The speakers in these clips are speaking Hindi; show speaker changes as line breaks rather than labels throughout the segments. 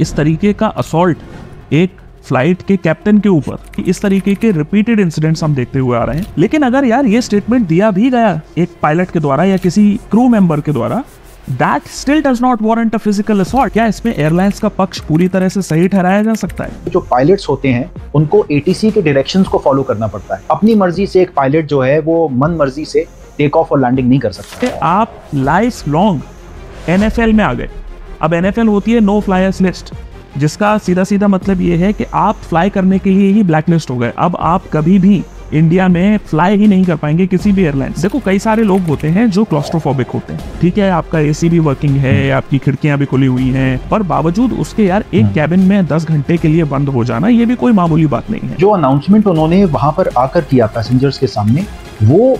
इस तरीके का असोल्ट एक फ्लाइट के कैप्टन के ऊपर इस तरीके के रिपीटेड इंसिडेंट्स हम देखते हुए आ रहे हैं लेकिन अगर यार ये स्टेटमेंट दिया भी गया एक पायलट के द्वारा या किसी क्रू मेंबर के द्वारा that still does not warrant a physical assault क्या इसमें एयरलाइंस का पक्ष पूरी तरह से सही ठहराया जा सकता है जो पायलट्स होते हैं उनको एटीसी के डायरेक्शंस को फॉलो
करना पड़ता है अपनी मर्जी से एक पायलट जो है वो मन मर्जी से टेक ऑफ और लैंडिंग नहीं कर सकता
आप लाइफ लॉन्ग एनएफएल में आ गए अब एन होती है नो फ्लायर्स लिस्ट जिसका सीधा सीधा मतलब ये है कि आप फ्लाई करने के लिए ही ब्लैकलिस्ट हो गए अब आप कभी भी इंडिया में फ्लाई ही नहीं कर पाएंगे किसी भी एयरलाइन देखो कई सारे लोग होते हैं जो क्लॉस्ट्रोफोबिक होते हैं ठीक है आपका एसी भी वर्किंग है हम्म। आपकी खिड़कियां भी खुली हुई हैं पर बावजूद उसके यार एक कैबिन हम्म। में 10 घंटे के लिए बंद हो जाना ये भी कोई मामूली बात नहीं है जो अनाउंसमेंट उन्होंने वहां
पर आकर किया पैसेंजर्स के सामने वो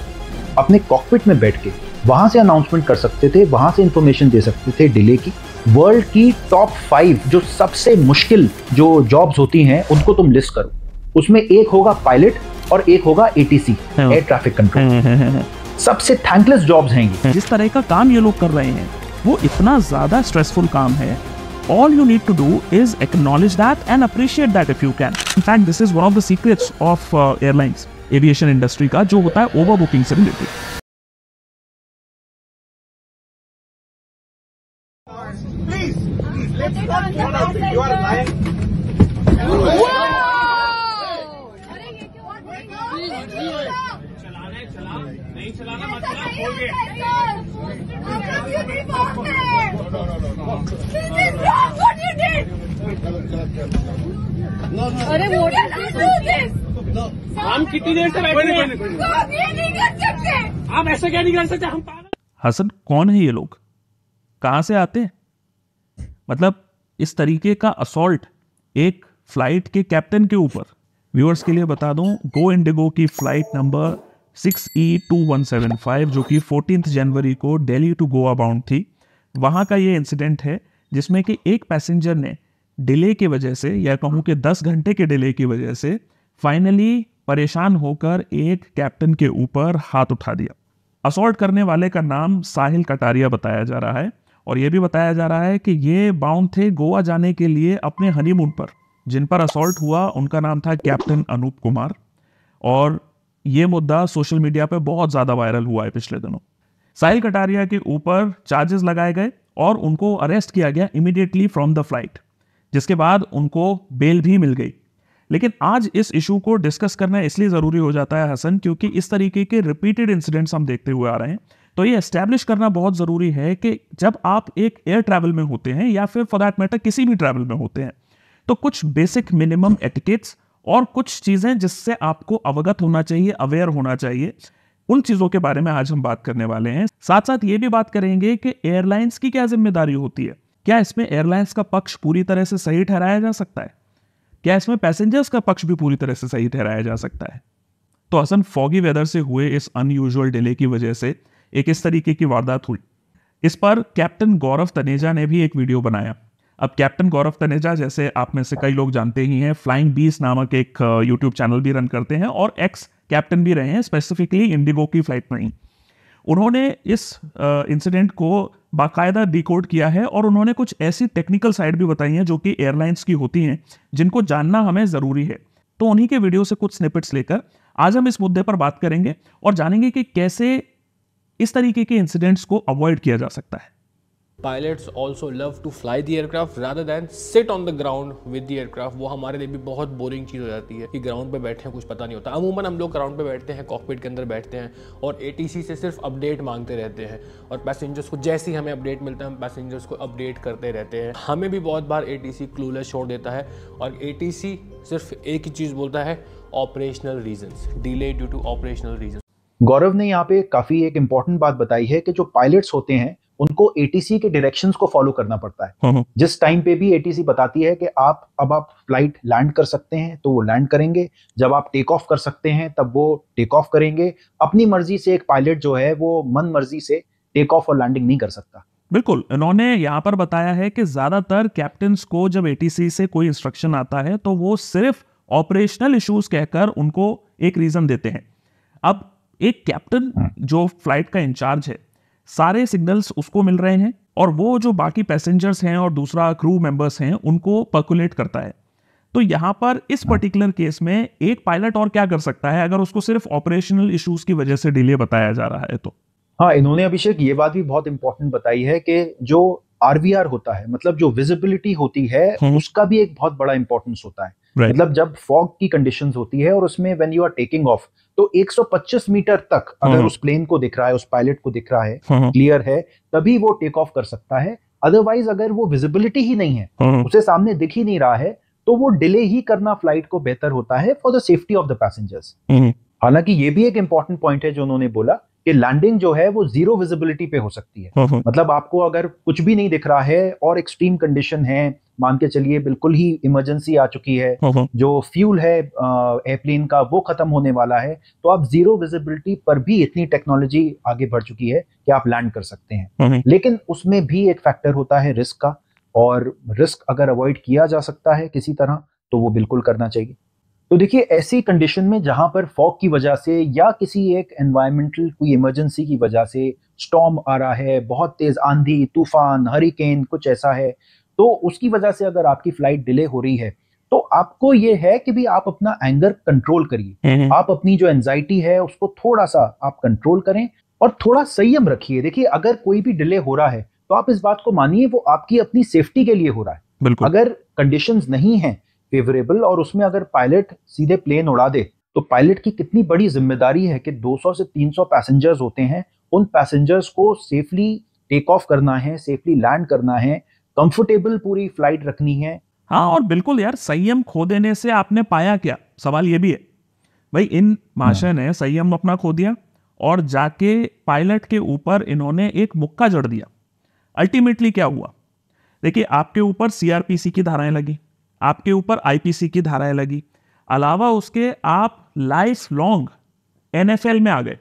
अपने कॉकपिट में बैठ के वहाँ से अनाउंसमेंट कर सकते थे वहाँ से इन्फॉर्मेशन दे सकते थे डिले की वर्ल्ड की टॉप फाइव जो सबसे मुश्किल जो जॉब्स होती हैं उनको तुम लिस्ट करो उसमें एक होगा पायलट और एक होगा एटीसी एयर ट्रैफिक कंट्रोल सबसे थैंकलेस जॉब्स हैं ये हाँ। जिस
तरह का काम ये लोग कर रहे हैं वो इतना ज़्यादा स्ट्रेसफुल काम है all you need to do is acknowledge that and appreciate that if you can in fact this is one of the secrets of uh, airlines aviation industry का जो होता है ओवर से रिलेटेड
अरे हम कितनी देर से बैठे हैं आप क्या
नहीं कर सकते हम हसन कौन है ये लोग कहाँ से आते हैं मतलब इस तरीके का असॉल्ट एक फ्लाइट के कैप्टन के ऊपर व्यूअर्स के लिए बता दूं गो इंडिगो की flight number six E two one seven five जो कि फोर्टीन जनवरी को दिल्ली टू गोवा बाउंड थी वहाँ का ये इंसिडेंट है जिसमें कि एक पैसेंजर ने डिले की वजह से या कहूँ कि दस घंटे के डिले की वजह से फाइनली परेशान होकर एक कैप्टन के ऊपर हाथ उठा दिया असॉल्ट करने वाले का नाम साहिल कटारिया बताया जा रहा है और ये भी बताया जा रहा है कि ये बाउंड थे गोवा जाने के लिए अपने हनीमून पर जिन पर असॉल्ट हुआ उनका नाम था कैप्टन अनूप कुमार और ये मुद्दा सोशल मीडिया पर बहुत ज़्यादा वायरल हुआ है पिछले दिनों साहिल कटारिया के ऊपर चार्जेस लगाए गए और उनको अरेस्ट किया गया इमिडिएटली फ्रॉम द फ्लाइट जिसके बाद उनको बेल भी मिल गई लेकिन आज इस इशू को डिस्कस करना इसलिए ज़रूरी हो जाता है हसन क्योंकि इस तरीके के रिपीटेड इंसिडेंट्स हम देखते हुए आ रहे हैं तो ये एस्टेब्लिश करना बहुत ज़रूरी है कि जब आप एक एयर ट्रैवल में होते हैं या फिर फॉर दैट मैटर किसी भी ट्रैवल में होते हैं तो कुछ बेसिक मिनिमम एटिकेट्स और कुछ चीज़ें जिससे आपको अवगत होना चाहिए अवेयर होना चाहिए उन चीज़ों के बारे में आज हम बात करने वाले हैं साथ साथ ये भी बात करेंगे कि एयरलाइंस की क्या जिम्मेदारी होती है क्या इसमें एयरलाइंस का पक्ष पूरी तरह से सही ठहराया जा सकता है क्या इसमें पैसेंजर्स का पक्ष भी पूरी तरह से सही ठहराया जा सकता है तो असन फॉगी वेदर से हुए इस अनयूजल डिले की वजह से एक इस तरीके की वारदात हुई इस पर कैप्टन गौरव तनेजा ने भी एक वीडियो बनाया अब कैप्टन गौरव तनेजा जैसे आप में से कई लोग जानते ही हैं फ्लाइंग बीस नामक एक यूट्यूब चैनल भी रन करते हैं और एक्स कैप्टन भी रहे हैं स्पेसिफिकली इंडिगो की फ्लाइट में ही उन्होंने इस इंसिडेंट को बाकायदा डिकोड किया है और उन्होंने कुछ ऐसी टेक्निकल साइड भी बताई हैं जो कि एयरलाइंस की होती हैं जिनको जानना हमें ज़रूरी है तो उन्हीं के वीडियो से कुछ स्निपिट्स लेकर आज हम इस मुद्दे पर बात करेंगे और जानेंगे कि कैसे इस तरीके के इंसिडेंट्स को अवॉइड किया जा सकता है
pilots also love to fly the aircraft rather than sit on the ground with the aircraft वो हमारे लिए भी बहुत बोरिंग चीज़ हो जाती है कि ग्राउंड पे बैठे हैं कुछ पता नहीं होता अमूमन हम लोग ग्राउंड पे बैठते हैं कॉकपिट के अंदर बैठते हैं और ए से सिर्फ अपडेट मांगते रहते हैं और पैसेंजर्स को जैसे ही हमें अपडेट मिलता है हम पैसेंजर्स को अपडेट करते रहते हैं हमें भी बहुत बार ए टी सी क्लूलेस छोड़ देता है और ए सिर्फ एक ही चीज़ बोलता है operational reasons delay due to operational reason Gaurav ने यहाँ पे काफी एक इम्पोर्टेंट बात बताई है कि जो पायलट्स होते हैं उनको एटीसी के डायरेक्शंस को फॉलो करना पड़ता है हम्म। जिस टाइम पे भी एटीसी बताती है कि आप अब आप फ्लाइट लैंड कर सकते हैं तो वो लैंड करेंगे जब आप टेक ऑफ कर सकते हैं तब वो टेक ऑफ करेंगे अपनी मर्जी से एक पायलट जो है वो मन मर्जी से टेक ऑफ और लैंडिंग नहीं कर सकता
बिल्कुल इन्होंने यहाँ पर बताया है कि ज्यादातर कैप्टन को जब एटीसी से कोई इंस्ट्रक्शन आता है तो वो सिर्फ ऑपरेशनल इश्यूज कहकर उनको एक रीजन देते हैं अब एक कैप्टन हम्म। जो फ्लाइट का इंचार्ज है सारे सिग्नल्स उसको मिल रहे हैं और वो जो बाकी पैसेंजर्स हैं और दूसरा क्रू मेंबर्स हैं उनको पर्कुलेट करता है तो यहाँ पर इस पर्टिकुलर हम्म। केस में एक पायलट और क्या कर सकता है अगर उसको सिर्फ ऑपरेशनल इश्यूज की वजह से डिले बताया जा रहा है तो हाँ इन्होंने अभिषेक ये
बात भी बहुत इंपॉर्टेंट बताई है कि जो आरवीआर होता है मतलब जो विजिबिलिटी होती है हम्म। उसका भी एक बहुत बड़ा इंपॉर्टेंस होता है right. मतलब जब फॉग की कंडीशन होती है और उसमें when you are taking off तो 125 मीटर तक अगर हम्म। उस प्लेन को दिख रहा है उस पायलट को दिख रहा है क्लियर हम्म। है तभी वो टेक ऑफ कर सकता है अदरवाइज अगर वो विजिबिलिटी ही नहीं है उसे सामने दिख ही नहीं रहा है तो वो डिले ही करना फ्लाइट को बेहतर होता है for the safety of the passengers हालांकि ये भी एक इंपॉर्टेंट पॉइंट है जो उन्होंने बोला कि लैंडिंग जो है वो जीरो विजिबिलिटी पे हो सकती है हम्म, हम्म। मतलब आपको अगर कुछ भी नहीं दिख रहा है और एक्सट्रीम कंडीशन है मान के चलिए बिल्कुल ही इमरजेंसी आ चुकी है हम्म, जो फ्यूल है एयरप्लेन का वो खत्म होने वाला है तो आप जीरो विजिबिलिटी पर भी इतनी टेक्नोलॉजी आगे बढ़ चुकी है कि आप लैंड कर सकते हैं लेकिन उसमें भी एक फैक्टर होता है रिस्क का और रिस्क अगर अवॉइड किया जा सकता है किसी तरह तो वो बिल्कुल करना चाहिए तो देखिए ऐसी कंडीशन में जहां पर फॉग की वजह से या किसी एक एनवायरमेंटल कोई इमरजेंसी की वजह से स्टॉम आ रहा है बहुत तेज आंधी तूफान हरिकेन कुछ ऐसा है तो उसकी वजह से अगर आपकी फ्लाइट डिले हो रही है तो आपको ये है कि भी आप अपना एंगर कंट्रोल करिए हम्म, हम्म। आप अपनी जो एनजाइटी है उसको थोड़ा सा आप कंट्रोल करें और थोड़ा संयम रखिए देखिए अगर कोई भी डिले हो रहा है तो आप इस बात को मानिए वो आपकी अपनी सेफ्टी के लिए हो रहा है अगर कंडीशंस नहीं है फेवरेबल और उसमें अगर पायलट सीधे प्लेन उड़ा दे तो पायलट की कितनी बड़ी जिम्मेदारी है कि 200 से 300 पैसेंजर्स होते हैं उन पैसेंजर्स को सेफली टेक ऑफ करना है सेफली लैंड करना है कंफर्टेबल पूरी फ्लाइट रखनी है
हाँ और बिल्कुल यार संयम खो देने से आपने पाया क्या सवाल ये भी है भाई इन माशे हाँ। ने संयम अपना खो दिया और जाके पायलट के ऊपर इन्होंने एक मुक्का जड़ दिया अल्टीमेटली क्या हुआ देखिए आपके ऊपर सीआरपीसी की धाराएं लगी आपके ऊपर आईपीसी की धाराएं लगी अलावा उसके आप लाइफ लॉन्ग एनएफएल में आ गए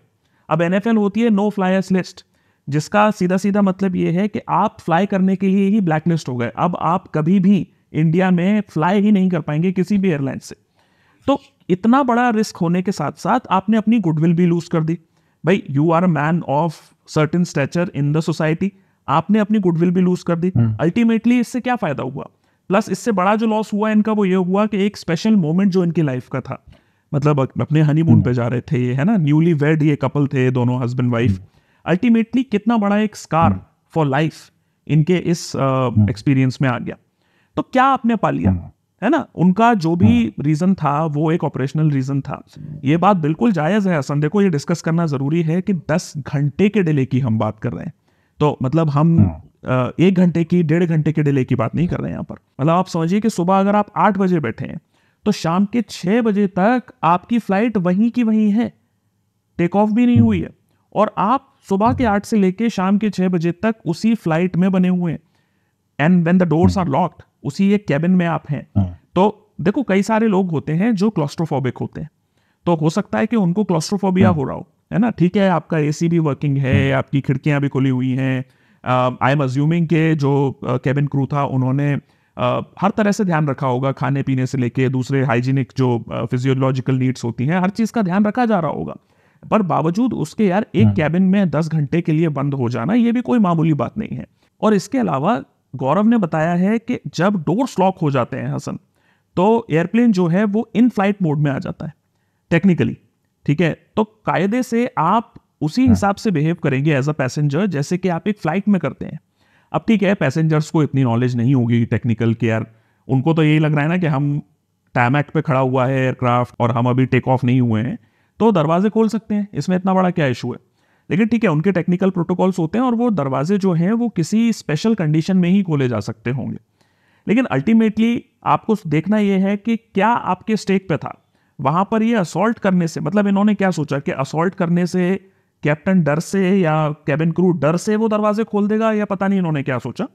अब एनएफएल होती है नो फ्लायर्स लिस्ट जिसका सीधा सीधा मतलब ये है कि आप फ्लाई करने के लिए ही ब्लैकलिस्ट हो गए अब आप कभी भी इंडिया में फ्लाई ही नहीं कर पाएंगे किसी भी एयरलाइन से तो इतना बड़ा रिस्क होने के साथ साथ आपने अपनी गुडविल भी लूज कर दी भाई you are a man of certain stature in the society आपने अपनी गुडविल भी लूज कर दी अल्टीमेटली हम्म। इससे क्या फायदा हुआ प्लस इससे बड़ा जो लॉस हुआ इनका वो ये हुआ कि एक स्पेशल मोमेंट जो इनकी लाइफ का था मतलब अपने हनीमून हम्म। पे जा रहे थे ये है ना न्यूली वेड ये कपल थे दोनों हस्बैंड वाइफ अल्टीमेटली कितना बड़ा एक स्कार फॉर लाइफ इनके इस एक्सपीरियंस हम्म। uh, में आ गया तो क्या आपने पा लिया हम्म। है ना उनका जो भी रीज़न था वो एक ऑपरेशनल रीज़न था ये बात बिल्कुल जायज़ है असन देखो ये डिस्कस करना ज़रूरी है कि दस घंटे के डिले की हम बात कर रहे हैं तो मतलब हम एक घंटे की डेढ़ घंटे की डिले की बात नहीं कर रहे हैं यहाँ पर मतलब आप समझिए कि सुबह अगर आप आठ बजे बैठे हैं तो शाम के छः बजे तक आपकी फ्लाइट वहीं की वहीं है टेक ऑफ भी नहीं हुई है और आप सुबह के आठ से लेके शाम के छः बजे तक उसी फ्लाइट में बने हुए हैं and when the doors are locked उसी एक कैबिन में आप हैं हाँ। तो देखो कई सारे लोग होते हैं जो क्लॉस्ट्रोफोबिक होते हैं तो हो सकता है कि उनको क्लॉस्ट्रोफोबिया हाँ। हो रहा हो है ना ठीक है आपका एसी भी वर्किंग है हाँ। आपकी खिड़कियां भी खुली हुई हैं आई एम अज्यूमिंग के जो केबिन uh, क्रू था उन्होंने Uh, हर तरह से ध्यान रखा होगा खाने पीने से लेके दूसरे हाइजीनिक जो फिजियोलॉजिकल uh, नीड्स होती हैं हर चीज़ का ध्यान रखा जा रहा होगा पर बावजूद उसके यार एक कैबिन हम्म। में दस घंटे के लिए बंद हो जाना ये भी कोई मामूली बात नहीं है और इसके अलावा गौरव ने बताया है कि जब डोर्स लॉक हो जाते हैं हसन तो एयरप्लेन जो है वो इन फ्लाइट मोड में आ जाता है टेक्निकली ठीक है तो कायदे से आप उसी हाँ। हिसाब से बिहेव करेंगे एज अ पैसेंजर जैसे कि आप एक फ्लाइट में करते हैं अब ठीक है पैसेंजर्स को इतनी नॉलेज नहीं होगी टेक्निकल केयर उनको तो यही लग रहा है ना कि हम एक्ट पे खड़ा हुआ है एयरक्राफ्ट और हम अभी टेक ऑफ नहीं हुए हैं तो दरवाजे खोल सकते हैं इसमें इतना बड़ा क्या इशू है लेकिन ठीक है उनके टेक्निकल प्रोटोकॉल्स होते हैं और वो दरवाजे जो हैं वो किसी स्पेशल कंडीशन में ही खोले जा सकते होंगे लेकिन अल्टीमेटली आपको देखना ये है कि क्या आपके स्टेक पे था वहाँ पर ये असॉल्ट करने से मतलब इन्होंने क्या सोचा कि असॉल्ट करने से कैप्टन डर से या कैबिन क्रू डर से वो दरवाजे खोल देगा या पता नहीं इन्होंने क्या सोचा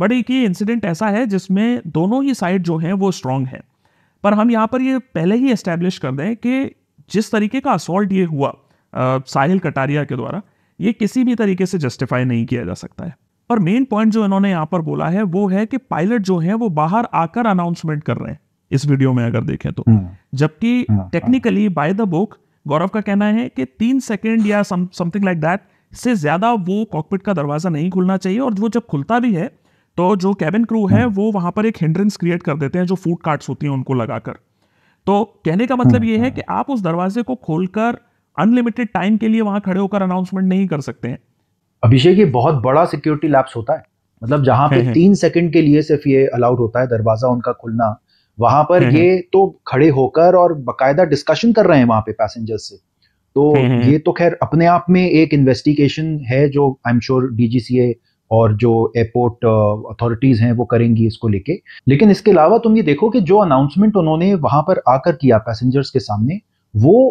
बट एक ये इंसिडेंट ऐसा है जिसमें दोनों ही साइड जो हैं वो स्ट्रांग हैं पर हम यहाँ पर ये पहले ही एस्टेब्लिश कर दें कि जिस तरीके का असॉल्ट ये हुआ आ, साहिल कटारिया के द्वारा ये किसी भी तरीके से जस्टिफाई नहीं किया जा सकता है पर मेन पॉइंट जो इन्होंने यहाँ पर बोला है वो है कि पायलट जो है वो बाहर आकर अनाउंसमेंट कर रहे हैं इस वीडियो में अगर देखें तो हम्म। जबकि technically by the book Gaurav का कहना है कि तीन सेकेंड या समथिंग लाइक दैट से ज़्यादा वो कॉकपिट का दरवाज़ा नहीं खुलना चाहिए और वो जब खुलता भी है तो जो कैबिन क्रू है वो वहाँ पर एक हिंड्रेंस क्रिएट कर देते हैं जो फूड कार्ट्स होती हैं उनको लगाकर तो कहने का मतलब ये है कि आप उस दरवाजे को खोलकर अनलिमिटेड टाइम के लिए वहां खड़े होकर अनाउंसमेंट नहीं कर सकते हैं अभिषेक ये बहुत बड़ा सिक्योरिटी लैप्स होता है मतलब जहां पे तीन
सेकंड के लिए सिर्फ ये अलाउड होता है दरवाजा उनका खुलना वहां पर हम्म, ये हम्म। तो खड़े होकर और बाकायदा डिस्कशन कर रहे हैं वहां पे पैसेंजर्स से तो हम्म, ये तो खैर अपने आप में एक इन्वेस्टिगेशन है जो आई एम श्योर डीजीसीए और जो एयरपोर्ट अथॉरिटीज uh, हैं वो करेंगी इसको लेके लेकिन इसके अलावा तुम ये देखो कि जो अनाउंसमेंट उन्होंने वहां पर आकर किया पैसेंजर्स के सामने वो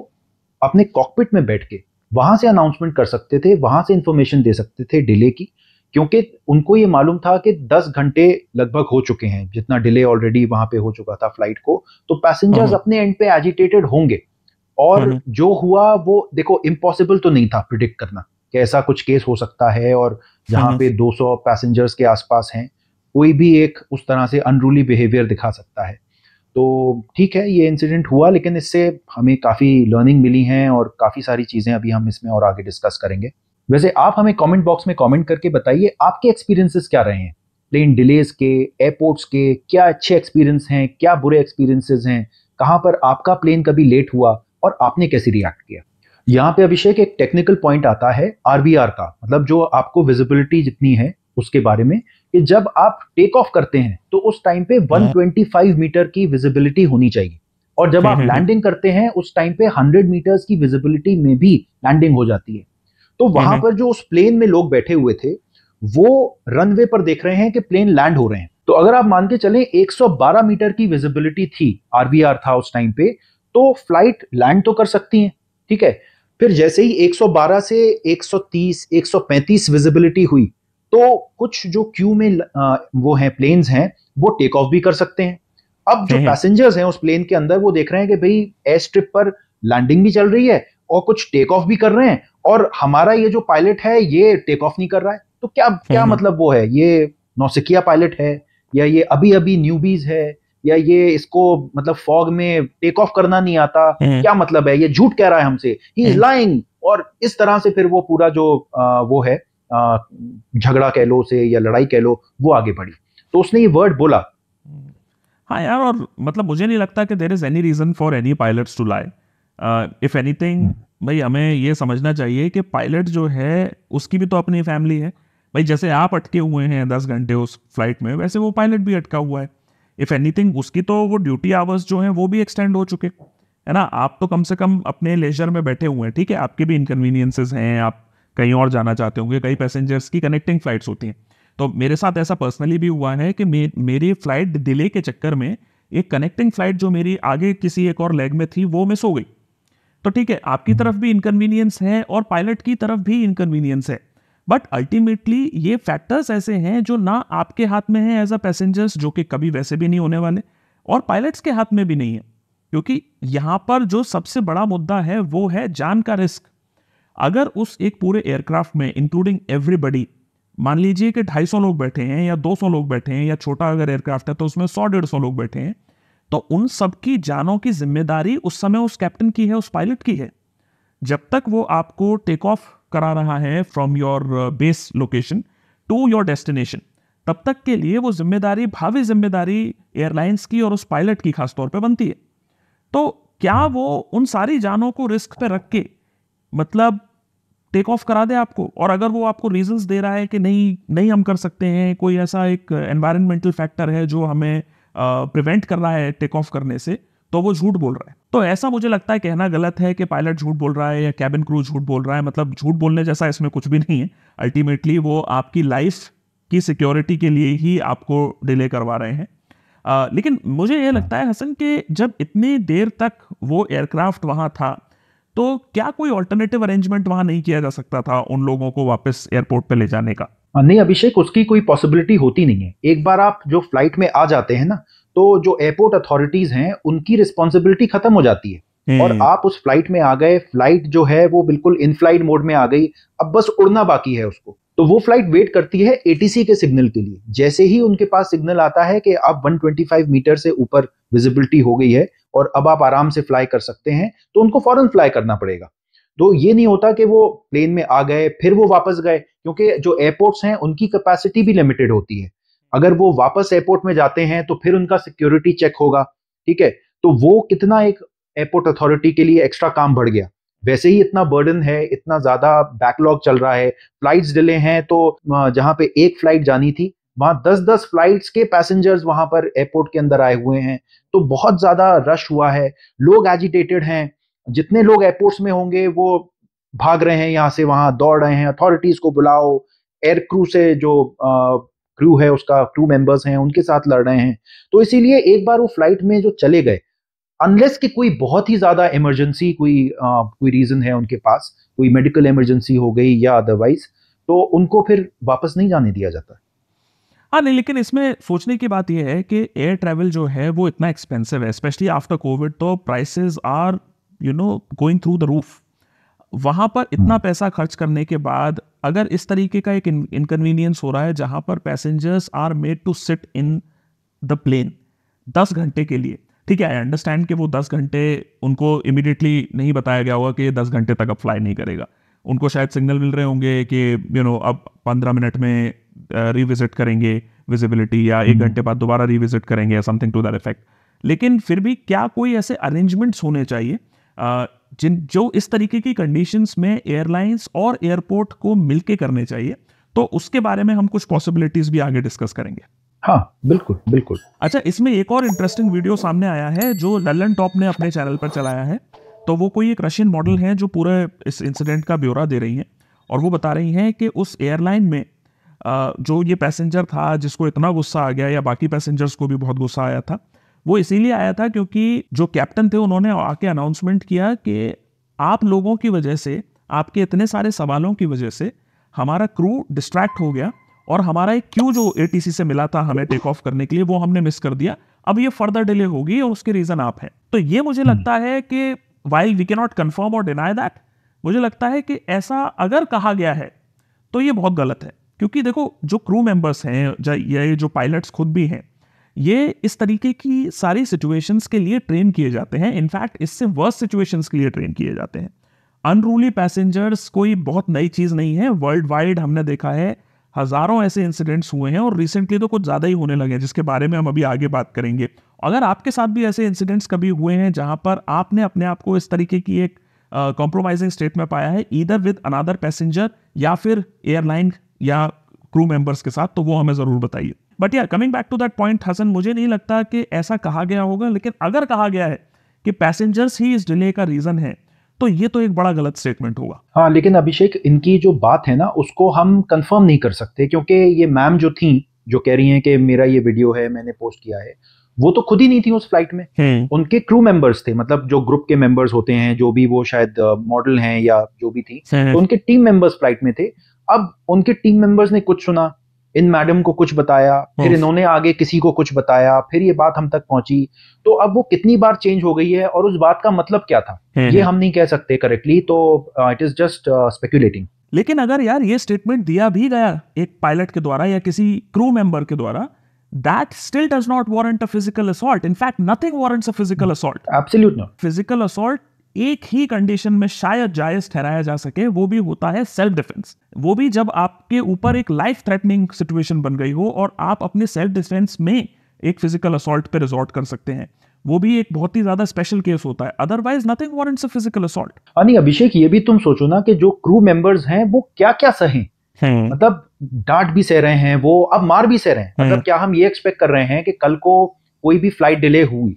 अपने कॉकपिट में बैठ के वहां से अनाउंसमेंट कर सकते थे वहां से इंफॉर्मेशन दे सकते थे डिले की क्योंकि उनको ये मालूम था कि 10 घंटे लगभग हो चुके हैं जितना डिले ऑलरेडी वहां पे हो चुका था फ्लाइट को तो पैसेंजर्स हम्म। अपने एंड पे एजिटेटेड होंगे और हम्म। जो हुआ वो देखो इम्पॉसिबल तो नहीं था प्रिडिक्ट करना कि ऐसा कुछ केस हो सकता है और जहां हम्म। पे 200 पैसेंजर्स के आसपास हैं कोई भी एक उस तरह से अनरूली बिहेवियर दिखा सकता है तो ठीक है ये इंसिडेंट हुआ लेकिन इससे हमें काफ़ी लर्निंग मिली हैं और काफ़ी सारी चीज़ें अभी हम इसमें और आगे डिस्कस करेंगे वैसे आप हमें कमेंट बॉक्स में कमेंट करके बताइए आपके एक्सपीरियंसेस क्या रहे हैं प्लेन डिलेज के एयरपोर्ट्स के क्या अच्छे एक्सपीरियंस हैं क्या बुरे एक्सपीरियंसेस हैं कहाँ पर आपका प्लेन कभी लेट हुआ और आपने कैसे रिएक्ट किया यहाँ पे अभिषेक एक टेक्निकल पॉइंट आता है आरबीआर का मतलब जो आपको विजिबिलिटी जितनी है उसके बारे में कि जब आप टेक ऑफ करते हैं तो उस टाइम पे 125 हम्म। मीटर की विजिबिलिटी होनी चाहिए और जब हम्म, आप लैंडिंग हम्म, करते हैं उस टाइम पे 100 मीटर्स की विजिबिलिटी में भी लैंडिंग हो जाती है तो वहां पर जो उस प्लेन में लोग बैठे हुए थे वो रनवे पर देख रहे हैं कि प्लेन लैंड हो रहे हैं तो अगर आप मान के चलें 112 मीटर की विजिबिलिटी थी आरबीआर था उस टाइम पे तो फ्लाइट लैंड तो कर सकती है ठीक है फिर जैसे ही 112 से 130, 135 विजिबिलिटी हुई तो कुछ जो क्यू में वो हैं प्लेन्स हैं वो टेक ऑफ भी कर सकते हैं अब जो पैसेंजर्स हैं उस प्लेन के अंदर वो देख रहे हैं कि भाई एयर स्ट्रिप पर लैंडिंग भी चल रही है और कुछ टेक ऑफ भी कर रहे हैं और हमारा ये जो पायलट है ये टेक ऑफ नहीं कर रहा है तो क्या क्या हम्म। मतलब वो है ये नौसिकिया पायलट है या ये अभी अभी न्यूबीज है या ये इसको मतलब फॉग में टेक ऑफ करना नहीं आता नहीं। हम्म। क्या मतलब है ये झूठ कह रहा है हमसे ही इज लाइंग और इस तरह से फिर वो पूरा जो आ, वो है झगड़ा कह लो से या लड़ाई कह लो वो आगे बढ़ी तो उसने ये वर्ड बोला
हाँ यार और मतलब मुझे नहीं लगता कि there is any reason for any pilots to lie if uh, anything hmm. भाई हमें ये समझना चाहिए कि पायलट जो है उसकी भी तो अपनी फैमिली है भाई जैसे आप अटके हुए हैं दस घंटे उस फ्लाइट में वैसे वो पायलट भी अटका हुआ है इफ़ एनीथिंग उसकी तो वो ड्यूटी आवर्स जो हैं वो भी एक्सटेंड हो चुके है ना आप तो कम से कम अपने लेजर में बैठे हुए हैं ठीक है आपके भी इनकन्वीनियंसेस हैं आप कहीं और जाना चाहते होंगे कई पैसेंजर्स की कनेक्टिंग फ्लाइट्स होती हैं तो मेरे साथ ऐसा पर्सनली भी हुआ है कि मे, मेरी फ्लाइट डिले के चक्कर में एक कनेक्टिंग फ्लाइट जो मेरी आगे किसी एक और लेग में थी वो मिस हो गई तो ठीक है आपकी तरफ भी इनकन्वीनियंस है और पायलट की तरफ भी इनकन्वीनियंस है बट अल्टीमेटली ये फैक्टर्स ऐसे हैं जो ना आपके हाथ में है एज अ पैसेंजर्स जो कि कभी वैसे भी नहीं होने वाले और पायलट्स के हाथ में भी नहीं है क्योंकि यहां पर जो सबसे बड़ा मुद्दा है वो है जान का रिस्क अगर उस एक पूरे एयरक्राफ्ट में इंक्लूडिंग एवरीबडी मान लीजिए कि 250 लोग बैठे हैं या 200 लोग बैठे हैं या छोटा अगर एयरक्राफ्ट है तो उसमें 100 डेढ़ लोग बैठे हैं तो उन सब की जानों की जिम्मेदारी उस समय उस कैप्टन की है उस पायलट की है जब तक वो आपको टेक ऑफ करा रहा है from your base location to your destination तब तक के लिए वो जिम्मेदारी भावी जिम्मेदारी एयरलाइंस की और उस पायलट की खासतौर पर बनती है तो क्या वो उन सारी जानों को रिस्क पे रख के मतलब टेक ऑफ करा दे आपको और अगर वो आपको रीजंस दे रहा है कि नहीं नहीं हम कर सकते हैं कोई ऐसा एक एनवायरमेंटल फैक्टर है जो हमें प्रिवेंट कर रहा है टेक ऑफ करने से तो वो झूठ बोल रहा है तो ऐसा मुझे लगता है कहना गलत है कि पायलट झूठ बोल रहा है या कैबिन क्रू झूठ बोल रहा है मतलब झूठ बोलने जैसा इसमें कुछ भी नहीं है अल्टीमेटली वो आपकी लाइफ की सिक्योरिटी के लिए ही आपको डिले करवा रहे हैं आ, लेकिन मुझे ये लगता है हसन कि जब इतनी देर तक वो एयरक्राफ्ट वहाँ था तो क्या कोई ऑल्टरनेटिव अरेंजमेंट वहाँ नहीं किया जा सकता था उन लोगों को वापस एयरपोर्ट पर ले जाने का
नहीं अभिषेक उसकी कोई पॉसिबिलिटी होती नहीं है एक बार आप जो फ्लाइट में आ जाते हैं ना तो जो एयरपोर्ट अथॉरिटीज हैं उनकी रिस्पॉन्सिबिलिटी खत्म हो जाती है और हम्म। आप उस फ्लाइट में आ गए फ्लाइट जो है वो बिल्कुल इन फ्लाइट मोड में आ गई अब बस उड़ना बाकी है उसको तो वो फ्लाइट वेट करती है एटीसी के सिग्नल के लिए जैसे ही उनके पास सिग्नल आता है कि आप 125 मीटर से ऊपर विजिबिलिटी हो गई है और अब आप आराम से फ्लाई कर सकते हैं तो उनको फॉरन फ्लाई करना पड़ेगा तो ये नहीं होता कि वो प्लेन में आ गए फिर वो वापस गए क्योंकि जो एयरपोर्ट्स हैं उनकी कैपेसिटी भी लिमिटेड होती है अगर वो वापस एयरपोर्ट में जाते हैं तो फिर उनका सिक्योरिटी चेक होगा ठीक है तो वो कितना एक एयरपोर्ट अथॉरिटी के लिए एक्स्ट्रा काम बढ़ गया वैसे ही इतना बर्डन है इतना ज्यादा बैकलॉग चल रहा है फ्लाइट्स डिले हैं तो जहां पे एक फ्लाइट जानी थी वहां दस दस फ्लाइट्स के पैसेंजर्स वहां पर एयरपोर्ट के अंदर आए हुए हैं तो बहुत ज्यादा रश हुआ है लोग एजिटेटेड हैं जितने लोग एयरपोर्ट्स में होंगे वो भाग रहे हैं यहाँ से वहाँ दौड़ रहे हैं अथॉरिटीज को बुलाओ एयर क्रू से जो क्रू है उसका क्रू मेंबर्स हैं उनके साथ लड़ रहे हैं तो इसीलिए एक बार वो फ्लाइट में जो चले गए अनलेस कि कोई बहुत ही ज़्यादा इमरजेंसी कोई आ, कोई रीज़न है उनके पास कोई मेडिकल इमरजेंसी हो गई या अदरवाइज तो उनको फिर वापस नहीं जाने दिया जाता
हाँ नहीं लेकिन इसमें सोचने की बात यह है कि एयर ट्रैवल जो है वो इतना एक्सपेंसिव है स्पेशली आफ्टर कोविड तो prices are you know going through the roof वहाँ पर इतना हम्म। पैसा खर्च करने के बाद अगर इस तरीके का एक इनकन्वीनियंस हो रहा है जहाँ पर passengers are made to sit in the plane दस घंटे के लिए ठीक है आई अंडरस्टैंड कि वो दस घंटे उनको इमिडिएटली नहीं बताया गया होगा कि ये दस घंटे तक अब फ्लाई नहीं करेगा उनको शायद सिग्नल मिल रहे होंगे कि यू you नो know, अब पंद्रह मिनट में रिविजिट uh, करेंगे विजिबिलिटी या एक हम्म। घंटे बाद दोबारा रिविजिट करेंगे या समथिंग टू दैट इफेक्ट लेकिन फिर भी क्या कोई ऐसे अरेंजमेंट्स होने चाहिए जिन जो इस तरीके की कंडीशंस में एयरलाइंस और एयरपोर्ट को मिलके करने चाहिए तो उसके बारे में हम कुछ पॉसिबिलिटीज भी आगे डिस्कस करेंगे
हाँ बिल्कुल बिल्कुल
अच्छा इसमें एक और इंटरेस्टिंग वीडियो सामने आया है जो ललन टॉप ने अपने चैनल पर चलाया है तो वो कोई एक रशियन मॉडल है जो पूरे इस इंसिडेंट का ब्यौरा दे रही है और वो बता रही हैं कि उस एयरलाइन में जो ये पैसेंजर था जिसको इतना गुस्सा आ गया या बाकी पैसेंजर्स को भी बहुत गुस्सा आया था वो इसीलिए आया था क्योंकि जो कैप्टन थे उन्होंने आके अनाउंसमेंट किया कि आप लोगों की वजह से आपके इतने सारे सवालों की वजह से हमारा क्रू डिस्ट्रैक्ट हो गया और हमारा एक क्यू जो ए से मिला था हमें टेक ऑफ करने के लिए वो हमने मिस कर दिया अब ये फर्दर डिले होगी और उसके रीज़न आप हैं तो ये मुझे हम्म। लगता है कि why we can not confirm और डिनाई दैट मुझे लगता है कि ऐसा अगर कहा गया है तो ये बहुत गलत है क्योंकि देखो जो क्रू मेंबर्स हैं या ये जो पायलट्स खुद भी हैं ये इस तरीके की सारी सिचुएशंस के लिए ट्रेन किए जाते हैं इनफैक्ट इससे वर्स सिचुएशंस के लिए ट्रेन किए जाते हैं अनरूली पैसेंजर्स कोई बहुत नई चीज़ नहीं है वर्ल्ड वाइड हमने देखा है हज़ारों ऐसे इंसिडेंट्स हुए हैं और रिसेंटली तो कुछ ज़्यादा ही होने लगे हैं जिसके बारे में हम अभी आगे बात करेंगे अगर आपके साथ भी ऐसे इंसिडेंट्स कभी हुए हैं जहाँ पर आपने अपने आप को इस तरीके की एक कॉम्प्रोमाइजिंग uh, स्टेट में पाया है इधर विद अनादर पैसेंजर या फिर एयरलाइन या क्रू मेंबर्स के साथ तो वो हमें ज़रूर बताइए बट यार coming back to that point Hasan मुझे नहीं लगता कि ऐसा कहा गया होगा लेकिन अगर कहा गया है कि पैसेंजर्स ही इस डिले का रीजन है तो ये तो एक बड़ा गलत स्टेटमेंट होगा
हाँ लेकिन अभिषेक इनकी जो बात है ना उसको हम कंफर्म नहीं कर सकते क्योंकि ये मैम जो थी जो कह रही हैं कि मेरा ये वीडियो है मैंने पोस्ट किया है वो तो खुद ही नहीं थी उस फ्लाइट में हम्म। उनके क्रू मेंबर्स थे मतलब जो ग्रुप के मेंबर्स होते हैं जो भी वो शायद मॉडल हैं या जो भी थी तो उनके टीम मेंबर्स फ्लाइट में थे अब उनके टीम मेंबर्स ने कुछ सुना इन मैडम को कुछ बताया फिर इन्होंने आगे किसी को कुछ बताया फिर ये बात हम तक पहुंची तो अब वो कितनी बार चेंज हो गई है और उस बात का मतलब क्या था हम्म, ये हम्म। हम नहीं कह सकते
करेक्टली तो इट इज जस्ट स्पेक्यूलेटिंग लेकिन अगर यार ये स्टेटमेंट दिया भी गया एक पायलट के द्वारा या किसी क्रू मेंबर के द्वारा that still does not warrant a physical assault. In fact, nothing warrants a physical assault. Absolutely not. Physical assault एक ही कंडीशन में शायद जायज ठहराया जा सके वो भी होता है सेल्फ डिफेंस वो भी जब आपके ऊपर एक लाइफ थ्रेटनिंग सिचुएशन बन गई हो और आप अपने सेल्फ डिफेंस में एक फिजिकल असॉल्ट पर रिजॉर्ट कर सकते हैं वो भी एक बहुत ही ज्यादा स्पेशल केस होता है otherwise nothing warrants a physical assault
अनि अभिषेक ये भी तुम सोचो ना कि जो क्रू मेंबर्स हैं वो क्या क्या सहे हम्म। मतलब डांट भी सह रहे हैं वो अब मार भी सह रहे हैं हम्म। मतलब क्या हम ये एक्सपेक्ट कर रहे हैं कि कल को कोई भी फ्लाइट डिले हुई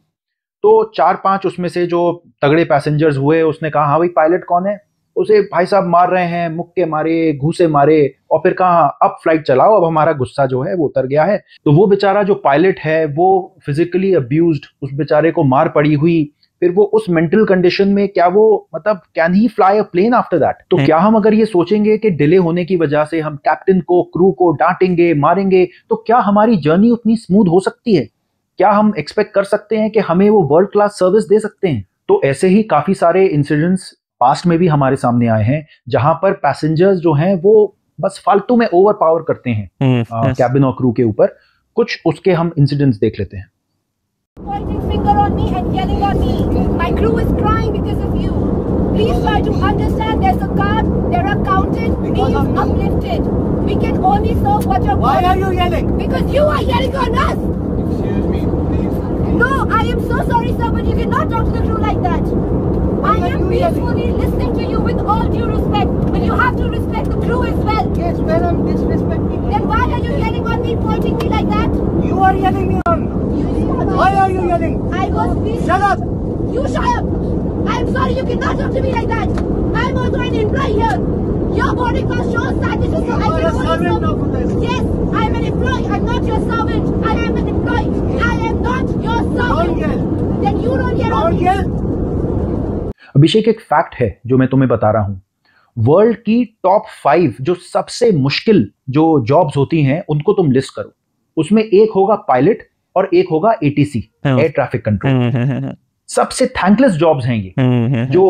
तो चार पांच उसमें से जो तगड़े पैसेंजर्स हुए उसने कहा हाँ भाई पायलट कौन है उसे भाई साहब मार रहे हैं मुक्के मारे घूसे मारे और फिर कहा अब फ्लाइट चलाओ अब हमारा गुस्सा जो है वो उतर गया है तो वो बेचारा जो पायलट है वो फिजिकली अब्यूज उस बेचारे को मार पड़ी हुई फिर वो उस मेंटल कंडीशन में क्या वो मतलब can he fly a plane after that तो हम्म। क्या हम अगर ये सोचेंगे कि डिले होने की वजह से हम कैप्टन को क्रू को डांटेंगे मारेंगे तो क्या हमारी जर्नी उतनी स्मूथ हो सकती है क्या हम एक्सपेक्ट कर सकते हैं कि हमें वो वर्ल्ड क्लास सर्विस दे सकते हैं तो ऐसे ही काफ़ी सारे इंसिडेंट्स पास्ट में भी हमारे सामने आए हैं जहां पर पैसेंजर्स जो हैं वो बस फालतू में ओवर पावर करते हैं कैबिन और क्रू के ऊपर कुछ उसके हम इंसिडेंट्स देख लेते हैं Please try to understand there's a card, there are counted, please uplifted. We can only serve what you're Why are you yelling? Because you are yelling on us. No, I am so sorry, sir, but you cannot talk to the crew like that. I am peacefully listening to you with all due respect, but you have to respect the crew as well. Yes, well, I'm disrespecting. Then why are you yelling on me, pointing me like that? You are yelling me on. Why are you yelling? I was. Shut up. You shut up. I am sorry, you cannot talk to me like that. I was an employer. Your body control strategy so I can
only
Yes, I'm an employee. I'm not your servant. I am an employee. I am not your servant. Don't then you don't get on me. अभिषेक एक फैक्ट है जो मैं तुम्हें बता रहा हूं वर्ल्ड की टॉप फाइव जो सबसे मुश्किल जो जॉब्स होती हैं उनको तुम लिस्ट करो उसमें एक होगा पायलट और एक होगा एटीसी एयर ट्रैफिक कंट्रोल सबसे थैंकलेस जॉब्स हैं ये जो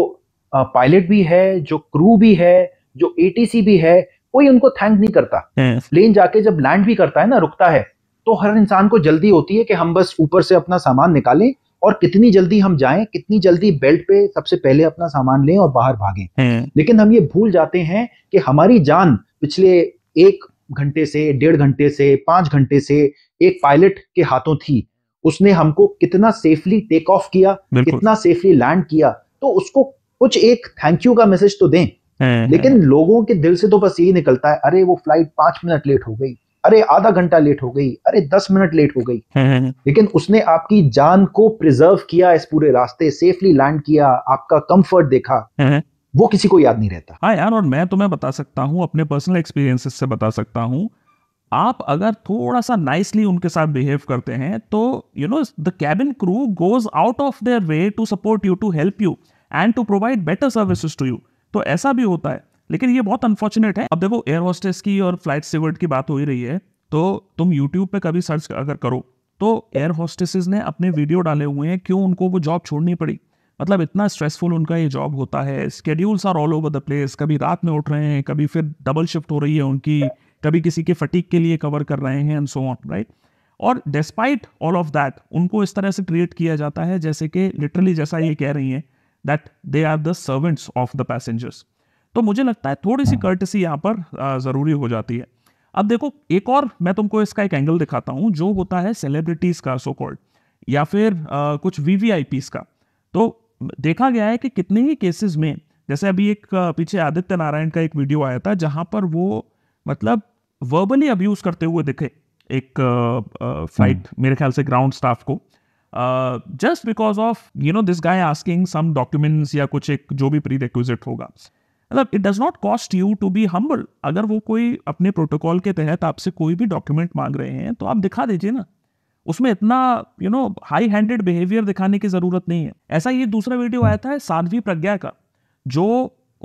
पायलट भी है जो क्रू भी है जो एटीसी भी है कोई उनको थैंक नहीं करता प्लेन जाके जब लैंड भी करता है ना रुकता है तो हर इंसान को जल्दी होती है कि हम बस ऊपर से अपना सामान निकालें और कितनी जल्दी हम जाएं कितनी जल्दी बेल्ट पे सबसे पहले अपना सामान लें और बाहर भागें लेकिन हम ये भूल जाते हैं कि हमारी जान पिछले एक घंटे से डेढ़ घंटे से पांच घंटे से एक पायलट के हाथों थी उसने हमको कितना सेफली टेक ऑफ किया कितना सेफली लैंड किया तो उसको कुछ एक थैंक यू का मैसेज तो दें लेकिन लोगों के दिल से तो बस यही निकलता है अरे वो फ्लाइट पांच मिनट लेट हो गई अरे आधा घंटा लेट हो गई अरे दस मिनट लेट हो गई लेकिन उसने आपकी जान को प्रिजर्व किया इस पूरे रास्ते सेफली लैंड किया आपका कंफर्ट देखा वो किसी को याद नहीं रहता
हाँ यार और मैं तुम्हें बता सकता हूँ अपने पर्सनल एक्सपीरियंसेस से बता सकता हूँ आप अगर थोड़ा सा नाइसली उनके साथ बिहेव करते हैं तो you know the cabin crew goes out of their way to support you to help you and to provide better services to you तो ऐसा भी होता है लेकिन ये बहुत अनफॉर्चुनेट है अब देखो एयर होस्टेस की और फ्लाइट सिवर्ड की बात हो ही रही है तो तुम यूट्यूब पे कभी सर्च अगर करो तो एयर होस्टेसेस ने अपने वीडियो डाले हुए हैं क्यों उनको वो जॉब छोड़नी पड़ी मतलब इतना स्ट्रेसफुल उनका ये जॉब होता है schedules are all over the place कभी रात में उठ रहे हैं कभी फिर डबल शिफ्ट हो रही है उनकी कभी किसी के फटीक के लिए कवर कर रहे हैं एंड सो ऑन राइट और डिस्पाइट ऑल ऑफ दैट उनको इस तरह से ट्रीट किया जाता है जैसे कि लिटरली जैसा ये कह रही हैं that they are the servants of the passengers तो मुझे लगता है थोड़ी सी कर्टसी यहाँ पर ज़रूरी हो जाती है अब देखो एक और मैं तुमको इसका एक एंगल दिखाता हूँ जो होता है सेलिब्रिटीज़ का सो कॉल्ड या फिर आ, कुछ वी वी आई का तो देखा गया है कि कितने ही केसेस में जैसे अभी एक पीछे आदित्य नारायण का एक वीडियो आया था जहाँ पर वो मतलब वर्बली अब्यूज़ करते हुए दिखे एक फ्लाइट हम्म। मेरे ख्याल से ग्राउंड स्टाफ को just because of you know this guy asking some documents या कुछ एक जो भी प्री रिक्विजिट होगा मतलब it does not cost you to be humble अगर वो कोई अपने प्रोटोकॉल के तहत आपसे कोई भी डॉक्यूमेंट मांग रहे हैं तो आप दिखा दीजिए ना उसमें इतना you know high handed behaviour दिखाने की ज़रूरत नहीं है ऐसा ये दूसरा वीडियो आया था साध्वी प्रज्ञा का जो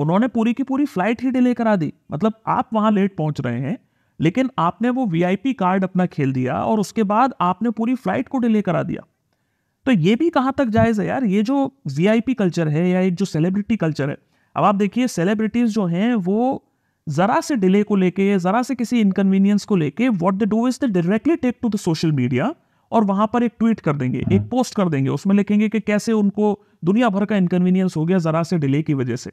उन्होंने पूरी की पूरी फ्लाइट ही डिले करा दी मतलब आप वहाँ लेट पहुँच रहे हैं लेकिन आपने वो वीआईपी कार्ड अपना खेल दिया और उसके बाद आपने पूरी फ्लाइट को डिले करा दिया तो ये भी कहाँ तक जायज़ है यार ये जो वी कल्चर है या एक जो सेलिब्रिटी कल्चर है अब आप देखिए सेलिब्रिटीज़ जो हैं वो ज़रा से डिले को लेके ज़रा से किसी इनकन्वीनियंस को लेके what they do is the directly take to the social media और वहां पर एक ट्वीट कर देंगे एक पोस्ट हम्म। कर देंगे उसमें लिखेंगे कि कैसे उनको दुनिया भर का इनकन्वीनियंस हो गया ज़रा से डिले की वजह से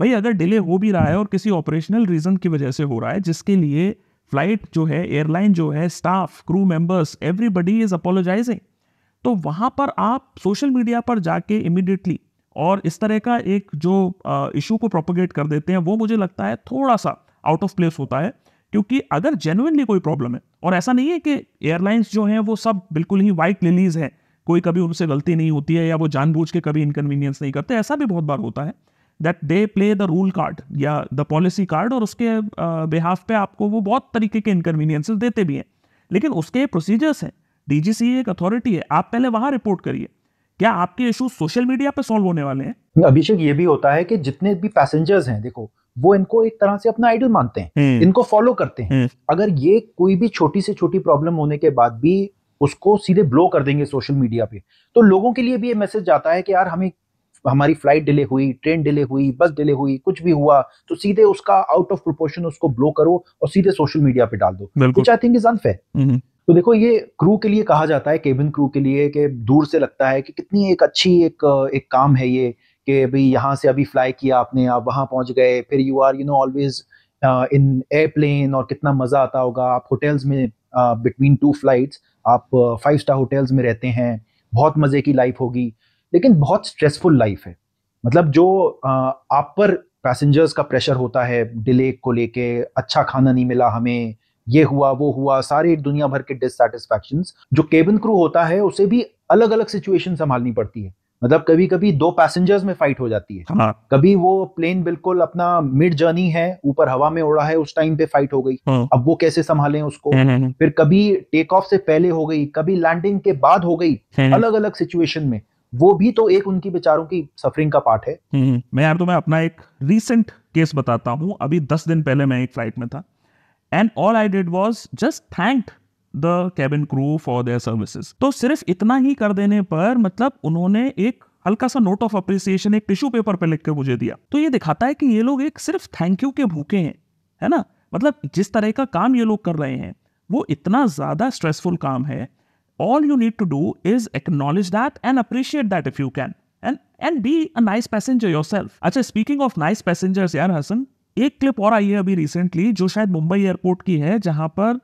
भाई अगर डिले हो भी रहा है और किसी ऑपरेशनल रीज़न की वजह से हो रहा है जिसके लिए फ्लाइट जो है एयरलाइन जो है staff crew members everybody is apologising तो वहाँ पर आप सोशल मीडिया पर जाके इमिडिएटली और इस तरह का एक जो इशू को प्रोपोगेट कर देते हैं वो मुझे लगता है थोड़ा सा आउट ऑफ प्लेस होता है क्योंकि अगर जेनुनली कोई प्रॉब्लम है और ऐसा नहीं है कि एयरलाइंस जो हैं वो सब बिल्कुल ही वाइट लिलीज हैं कोई कभी उनसे गलती नहीं होती है या वो जानबूझ के कभी इनकन्वीनियंस नहीं करते ऐसा भी बहुत बार होता है that they play the rule card या द पॉलिसी कार्ड और उसके बिहाफ पे आपको वो बहुत तरीके के इनकन्वीनियंसेस देते भी हैं लेकिन उसके प्रोसीजर्स हैं डीजीसीए एक अथॉरिटी है आप पहले वहां रिपोर्ट करिए क्या आपके इशू सोशल मीडिया पे सॉल्व होने वाले हैं अभिषेक ये भी होता है कि जितने भी
पैसेंजर्स हैं देखो वो इनको एक तरह से अपना आइडल मानते हैं हम्म। इनको फॉलो करते हैं हम्म। अगर ये कोई भी छोटी से छोटी प्रॉब्लम होने के बाद भी उसको सीधे ब्लो कर देंगे सोशल मीडिया पे तो लोगों के लिए भी ये मैसेज जाता है कि यार हमें हमारी फ्लाइट डिले हुई ट्रेन डिले हुई बस डिले हुई कुछ भी हुआ तो सीधे उसका आउट ऑफ प्रोपोर्शन उसको ब्लो करो और सीधे सोशल मीडिया पे डाल दो which I think is unfair तो देखो ये क्रू के लिए कहा जाता है केबिन क्रू के लिए कि दूर से लगता है कि कितनी एक अच्छी एक एक काम है ये कि भाई यहाँ से अभी फ्लाई किया आपने आप वहाँ पहुँच गए फिर you are you know always in airplane और कितना मज़ा आता होगा आप होटल्स में बिटवीन टू फ्लाइट्स आप फाइव स्टार होटल्स में रहते हैं बहुत मज़े की लाइफ होगी लेकिन बहुत स्ट्रेसफुल लाइफ है मतलब जो uh, आप पर पैसेंजर्स का प्रेशर होता है डिले को लेके अच्छा खाना नहीं मिला हमें ये हुआ वो हुआ सारी दुनिया भर के डिससेटिस्फेक्शन जो केबिन क्रू होता है उसे भी अलग अलग सिचुएशन संभालनी पड़ती है मतलब कभी कभी दो पैसेंजर्स में फाइट हो जाती है हाँ। कभी वो प्लेन बिल्कुल अपना मिड जर्नी है ऊपर हवा में उड़ा है उस टाइम पे फाइट हो गई हाँ। अब वो कैसे संभालें उसको नहीं, हम्म, नहीं। हम्म, हम्म। फिर कभी टेक ऑफ से पहले हो गई कभी लैंडिंग के बाद हो गई अलग अलग
सिचुएशन में वो भी तो एक उनकी बेचारों की सफरिंग का पार्ट है मैं यार तो मैं अपना एक रिसेंट केस बताता हूँ अभी दस दिन पहले मैं एक फ्लाइट में था and all I did was just thank the cabin crew for their services तो सिर्फ इतना ही कर देने पर मतलब उन्होंने एक हल्का सा नोट ऑफ अप्रिसिएशन एक टिश्यू पेपर पर लिख के मुझे दिया तो ये दिखाता है कि ये लोग एक सिर्फ थैंक यू के भूखे हैं है ना मतलब जिस तरह का काम ये लोग कर रहे हैं वो इतना ज़्यादा स्ट्रेसफुल काम है all you need to do is acknowledge that and appreciate that if you can and and be a nice passenger yourself अच्छा स्पीकिंग ऑफ नाइस पैसेंजर्स यार हसन एक क्लिप और आई है अभी रिसेंटली जो शायद मुंबई एयरपोर्ट की है जहां पर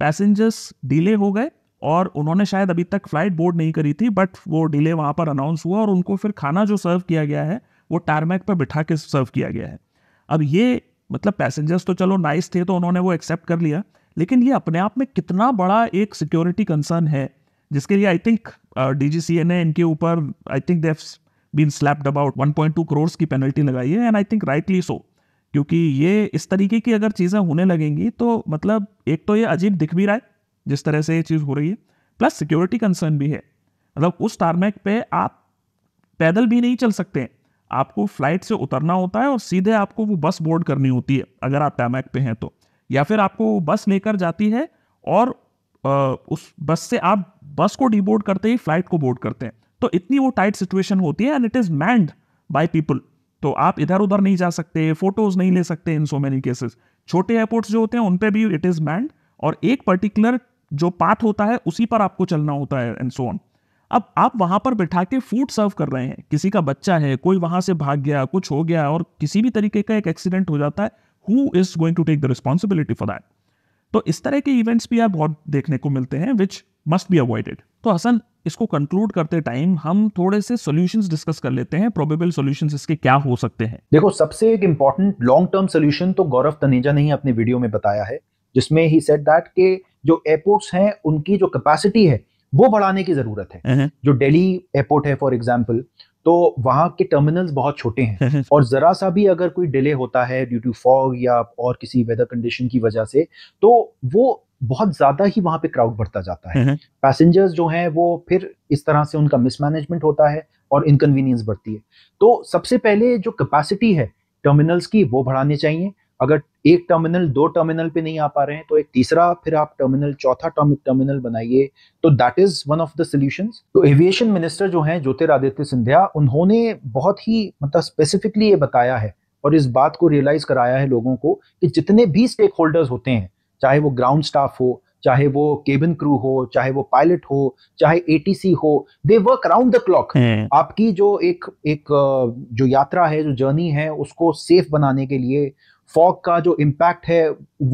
पैसेंजर्स डिले हो गए और उन्होंने शायद अभी तक फ्लाइट बोर्ड नहीं करी थी बट वो डिले वहां पर अनाउंस हुआ और उनको फिर खाना जो सर्व किया गया है वो टारमैक पर बिठा के सर्व किया गया है अब ये मतलब पैसेंजर्स तो चलो नाइस थे तो उन्होंने वो एक्सेप्ट कर लिया लेकिन ये अपने आप में कितना बड़ा एक सिक्योरिटी कंसर्न है जिसके लिए आई थिंक डी जी ने इनके ऊपर I think they've been slapped about 1.2 crore की पेनल्टी लगाई है and I think rightly so क्योंकि ये इस तरीके की अगर चीज़ें होने लगेंगी तो मतलब एक तो ये अजीब दिख भी रहा है जिस तरह से ये चीज़ हो रही है प्लस सिक्योरिटी कंसर्न भी है मतलब उस टारमेक पे आप पैदल भी नहीं चल सकते हैं आपको फ्लाइट से उतरना होता है और सीधे आपको वो बस बोर्ड करनी होती है अगर आप टैमैक पे हैं तो या फिर आपको वो बस लेकर जाती है और उस बस से आप बस को डीबोर्ड करते ही फ्लाइट को बोर्ड करते हैं तो इतनी वो टाइट सिचुएशन होती है and it is manned by people तो आप इधर उधर नहीं जा सकते फोटोज नहीं ले सकते इन सो मेनी केसेस छोटे एयरपोर्ट्स जो होते हैं उन पर भी इट इज़ बैंड और एक पर्टिकुलर जो पाथ होता है उसी पर आपको चलना होता है एंड सो ऑन अब आप वहां पर बैठा के फूड सर्व कर रहे हैं किसी का बच्चा है कोई वहां से भाग गया कुछ हो गया और किसी भी तरीके का एक एक्सीडेंट हो जाता है who is going to take the responsibility for that तो इस तरह के इवेंट्स भी आप बहुत देखने को मिलते हैं विच मस्ट बी अवॉइडेड तो हसन इसको कंक्लूड करते टाइम हम थोड़े से सॉल्यूशंस डिस्कस कर लेते हैं प्रोबेबल सॉल्यूशंस इसके क्या हो सकते हैं देखो सबसे
एक इंपॉर्टेंट लॉन्ग टर्म सॉल्यूशन तो गौरव तनेजा ने ही अपने वीडियो में बताया है जिसमें ही सेट दैट के जो एयरपोर्ट्स हैं उनकी जो कैपेसिटी है वो बढ़ाने की जरूरत है हम्म। जो दिल्ली एयरपोर्ट है फॉर एग्जाम्पल तो वहां के टर्मिनल्स बहुत छोटे हैं हम्म। और ज़रा सा भी अगर कोई डिले होता है ड्यू टू फॉग या और किसी वेदर कंडीशन की वजह से तो वो बहुत ज्यादा ही वहां पे क्राउड बढ़ता जाता है पैसेंजर्स जो हैं वो फिर इस तरह से उनका मिसमैनेजमेंट होता है और इनकन्वीनियंस बढ़ती है तो सबसे पहले जो कैपेसिटी है टर्मिनल्स की वो बढ़ाने चाहिए अगर एक टर्मिनल दो टर्मिनल पे नहीं आ पा रहे हैं तो एक तीसरा फिर आप टर्मिनल चौथा टर्मिनल बनाइए तो that is one of the solution तो एविएशन मिनिस्टर जो हैं ज्योतिरादित्य सिंधिया उन्होंने बहुत ही मतलब स्पेसिफिकली ये बताया है और इस बात को रियलाइज कराया है लोगों को कि जितने भी स्टेक होल्डर्स होते हैं चाहे वो ग्राउंड स्टाफ हो चाहे वो केबिन क्रू हो चाहे वो पायलट हो चाहे एटीसी हो they work around the clock आपकी जो एक एक जो यात्रा है जो जर्नी है उसको सेफ बनाने के लिए फॉग का जो इम्पैक्ट है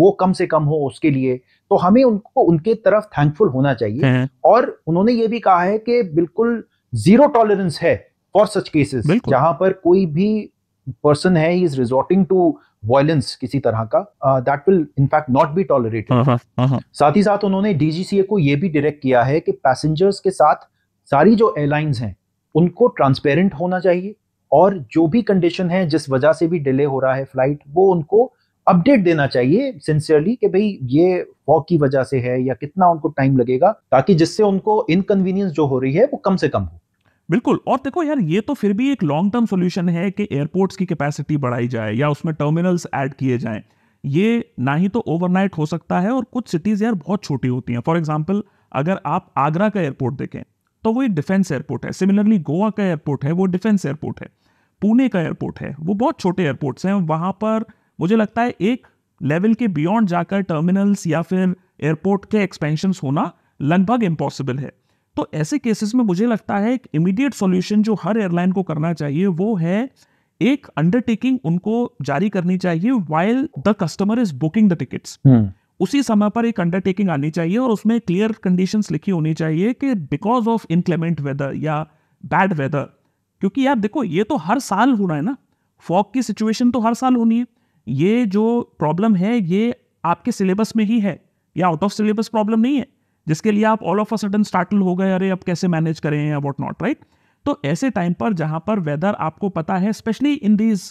वो कम से कम हो उसके लिए तो हमें उनको उनके तरफ थैंकफुल होना चाहिए और उन्होंने ये भी कहा है कि बिल्कुल जीरो टॉलरेंस है फॉर सच केसेस जहां पर कोई भी पर्सन है इज रिजॉर्टिंग टू वॉयलेंस किसी तरह का that will in fact not be tolerated साथ ही साथ उन्होंने डीजीसीए को यह भी डायरेक्ट किया है कि पैसेंजर्स के साथ सारी जो एयरलाइंस हैं उनको ट्रांसपेरेंट होना चाहिए और जो भी कंडीशन है जिस वजह से भी डिले हो रहा है फ्लाइट वो उनको अपडेट देना चाहिए सिंसियरली कि भाई ये फॉग की वजह से है या कितना उनको टाइम लगेगा ताकि जिससे उनको इनकन्वीनियंस जो हो रही है वो कम से कम हो
बिल्कुल और देखो यार ये तो फिर भी एक लॉन्ग टर्म सोल्यूशन है कि एयरपोर्ट्स की कैपेसिटी बढ़ाई जाए या उसमें टर्मिनल्स ऐड किए जाएं ये ना ही तो ओवरनाइट हो सकता है और कुछ सिटीज़ यार बहुत छोटी होती हैं फॉर एग्जाम्पल अगर आप आगरा का एयरपोर्ट देखें तो वो एक डिफेंस एयरपोर्ट है सिमिलरली गोवा का एयरपोर्ट है वो डिफेंस एयरपोर्ट है पुणे का एयरपोर्ट है वो बहुत छोटे एयरपोर्ट्स हैं वहाँ पर मुझे लगता है एक लेवल के बियॉन्ड जाकर टर्मिनल्स या फिर एयरपोर्ट के एक्सपेंशन होना लगभग इम्पॉसिबल है तो ऐसे केसेस में मुझे लगता है एक इमीडिएट सॉल्यूशन जो हर एयरलाइन को करना चाहिए वो है एक अंडरटेकिंग उनको जारी करनी चाहिए while the customer is booking the tickets उसी समय पर एक अंडरटेकिंग आनी चाहिए और उसमें क्लियर कंडीशंस लिखी होनी चाहिए कि बिकॉज ऑफ इनक्लेमेंट वेदर या बैड वेदर क्योंकि यार देखो ये तो हर साल होना है ना फॉग की सिचुएशन तो हर साल होनी है ये जो प्रॉब्लम है ये आपके सिलेबस में ही है या आउट ऑफ सिलेबस प्रॉब्लम नहीं है जिसके लिए आप all of a sudden startle हो गए अरे अब कैसे मैनेज करें या वॉट नॉट राइट तो ऐसे टाइम पर जहाँ पर वेदर आपको पता है स्पेशली इन दीज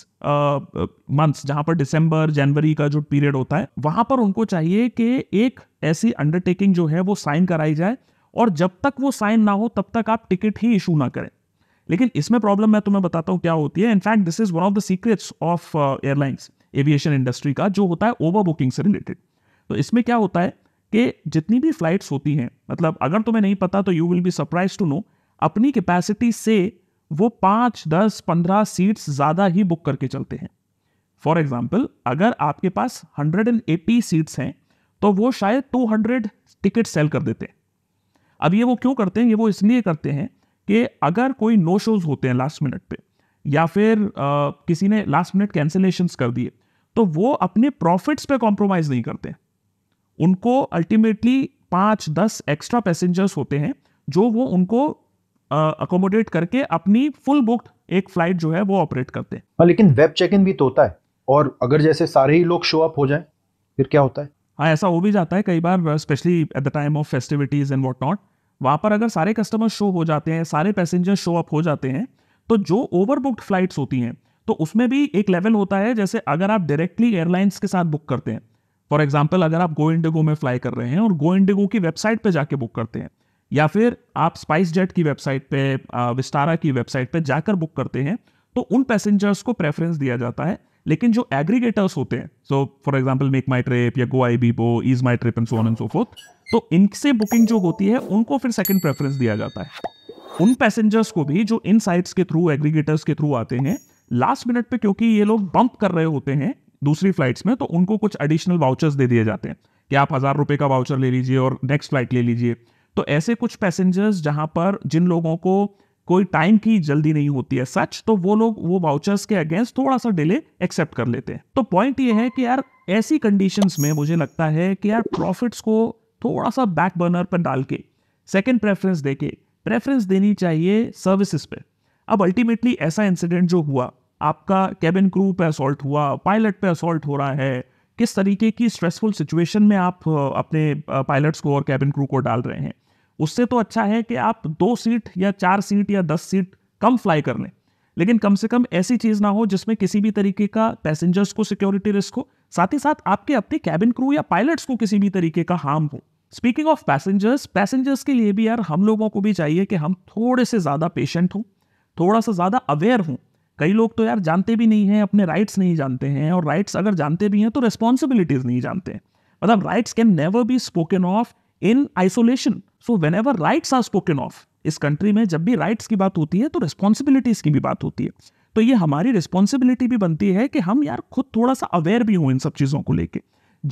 मंथ्स जहाँ पर दिसंबर जनवरी का जो पीरियड होता है वहाँ पर उनको चाहिए कि एक ऐसी अंडरटेकिंग जो है वो साइन कराई जाए और जब तक वो साइन ना हो तब तक आप टिकट ही इशू ना करें लेकिन इसमें प्रॉब्लम मैं तुम्हें बताता हूँ क्या होती है in fact this is one of the secrets of airlines aviation industry का जो होता है ओवर बुकिंग से रिलेटेड तो इसमें क्या होता है कि जितनी भी फ्लाइट्स होती हैं मतलब अगर तुम्हें नहीं पता तो you will be surprise to know अपनी कैपेसिटी से वो पाँच दस पंद्रह सीट्स ज़्यादा ही बुक करके चलते हैं फॉर एग्जाम्पल अगर आपके पास हंड्रेड एंड एटी सीट्स हैं तो वो शायद टू हंड्रेड टिकट सेल कर देते हैं अब ये वो क्यों करते हैं ये वो इसलिए करते हैं कि अगर कोई नो शोज होते हैं लास्ट मिनट पे या फिर आ, किसी ने लास्ट मिनट कैंसिलेशंस कर दिए तो वो अपने प्रॉफिट्स पे कॉम्प्रोमाइज़ नहीं करते हैं उनको अल्टीमेटली पाँच दस एक्स्ट्रा पैसेंजर्स होते हैं जो वो उनको अकोमोडेट करके अपनी फुल बुक्ड एक फ्लाइट जो है वो ऑपरेट करते हैं
हाँ लेकिन वेब चेक इन भी तो होता है और अगर जैसे सारे ही लोग शो अप हो जाए फिर क्या होता है
हाँ ऐसा हो भी जाता है कई बार specially at the time of festivities and what not वहाँ पर अगर सारे कस्टमर शो हो जाते हैं सारे पैसेंजर शो अप हो जाते हैं तो जो ओवरबुक्ड फ्लाइट्स होती हैं तो उसमें भी एक लेवल होता है जैसे अगर आप डायरेक्टली एयरलाइंस के साथ बुक करते हैं फॉर एग्जाम्पल अगर आप गो इंडिगो में फ्लाई कर रहे हैं और गो इंडिगो की वेबसाइट पर जाके बुक करते हैं या फिर आप स्पाइस जेट की वेबसाइट पे विस्तारा की वेबसाइट पे जाकर बुक करते हैं तो उन पैसेंजर्स को प्रेफरेंस दिया जाता है लेकिन जो एग्रीगेटर्स होते हैं so for example MakeMyTrip या Goibibo EaseMyTrip and so on and so forth तो इनसे बुकिंग जो होती है उनको फिर सेकंड प्रेफरेंस दिया जाता है उन पैसेंजर्स को भी जो इन साइट्स के थ्रू एग्रीगेटर्स के थ्रू आते हैं लास्ट मिनट पे क्योंकि ये लोग बंप कर रहे होते हैं दूसरी फ्लाइट्स में तो उनको कुछ एडिशनल वाउचर्स दे दिए जाते हैं कि आप हज़ार रुपये का वाउचर ले लीजिए और नेक्स्ट फ्लाइट ले लीजिए तो ऐसे कुछ पैसेंजर्स जहाँ पर जिन लोगों को कोई टाइम की जल्दी नहीं होती है सच तो वो लोग वो वाउचर्स के अगेंस्ट थोड़ा सा डिले एक्सेप्ट कर लेते हैं तो पॉइंट ये है कि यार ऐसी कंडीशंस में मुझे लगता है कि यार प्रॉफिट्स को थोड़ा सा बैक बर्नर पर डाल के सेकेंड प्रेफरेंस दे के प्रेफरेंस देनी चाहिए सर्विसेज पे अब अल्टीमेटली ऐसा इंसिडेंट जो हुआ आपका कैबिन क्रू पे असॉल्ट हुआ पायलट पे असॉल्ट हो रहा है किस तरीके की स्ट्रेसफुल सिचुएशन में आप अपने पायलट्स को और कैबिन क्रू को डाल रहे हैं उससे तो अच्छा है कि आप दो सीट या चार सीट या दस सीट कम फ्लाई कर लें लेकिन कम से कम ऐसी चीज़ ना हो जिसमें किसी भी तरीके का पैसेंजर्स को सिक्योरिटी रिस्क हो साथ ही साथ आपके अपने कैबिन क्रू या पायलट्स को किसी भी तरीके का हार्म हो स्पीकिंग ऑफ पैसेंजर्स पैसेंजर्स के लिए भी यार हम लोगों को भी चाहिए कि हम थोड़े से ज़्यादा पेशेंट हों थोड़ा सा ज़्यादा अवेयर हों कई लोग तो यार जानते भी नहीं हैं अपने राइट्स नहीं जानते हैं और राइट्स अगर जानते भी हैं तो रेस्पॉन्सिबिलिटीज नहीं जानते हैं मतलब rights can never be spoken of in isolation so whenever rights are spoken of इस कंट्री में जब भी राइट्स की बात होती है तो रिस्पॉन्सिबिलिटीज की भी बात होती है तो ये हमारी रिस्पॉन्सिबिलिटी भी बनती है कि हम यार खुद थोड़ा सा अवेयर भी हों इन सब चीज़ों को लेके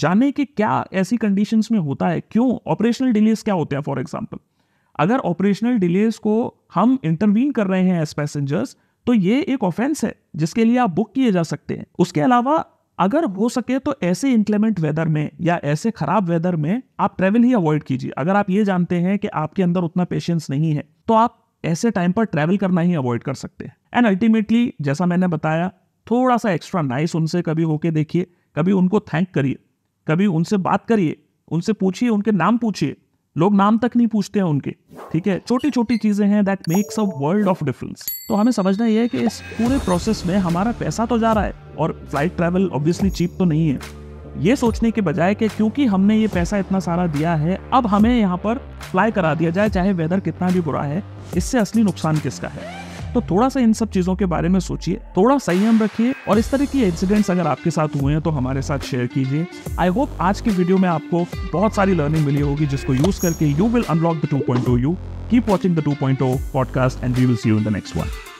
जाने कि क्या ऐसी कंडीशन में होता है क्यों ऑपरेशनल डिलेज क्या होते हैं फॉर एग्जाम्पल अगर ऑपरेशनल डिलेज को हम इंटरवीन कर रहे हैं एज पैसेंजर्स तो ये एक ऑफेंस है जिसके लिए आप बुक किए जा सकते हैं उसके अलावा अगर हो सके तो ऐसे इंक्लेमेंट वेदर में या ऐसे खराब वेदर में आप ट्रेवल ही अवॉइड कीजिए अगर आप ये जानते हैं कि आपके अंदर उतना पेशेंस नहीं है तो आप ऐसे टाइम पर ट्रैवल करना ही अवॉइड कर सकते हैं एंड अल्टीमेटली जैसा मैंने बताया थोड़ा सा एक्स्ट्रा नाइस उनसे कभी होके देखिए कभी उनको थैंक करिए कभी उनसे बात करिए उनसे पूछिए उनके नाम पूछिए लोग नाम तक नहीं पूछते हैं उनके ठीक है छोटी छोटी चीज़ें हैं that makes a world of difference तो हमें समझना यह है कि इस पूरे प्रोसेस में हमारा पैसा तो जा रहा है और फ्लाइट ट्रैवल ऑब्वियसली चीप तो नहीं है ये सोचने के बजाय कि क्योंकि हमने ये पैसा इतना सारा दिया है अब हमें यहाँ पर फ्लाई करा दिया जाए चाहे वेदर कितना भी बुरा है इससे असली नुकसान किसका है तो थोड़ा सा इन सब चीजों के बारे में सोचिए थोड़ा संयम रखिए और इस तरह के इंसिडेंट्स अगर आपके साथ हुए हैं तो हमारे साथ शेयर कीजिए आई होप आज की वीडियो में आपको बहुत सारी लर्निंग मिली होगी जिसको यूज करके you will unlock the two point you keep watching the two point podcast and we will see you in the next one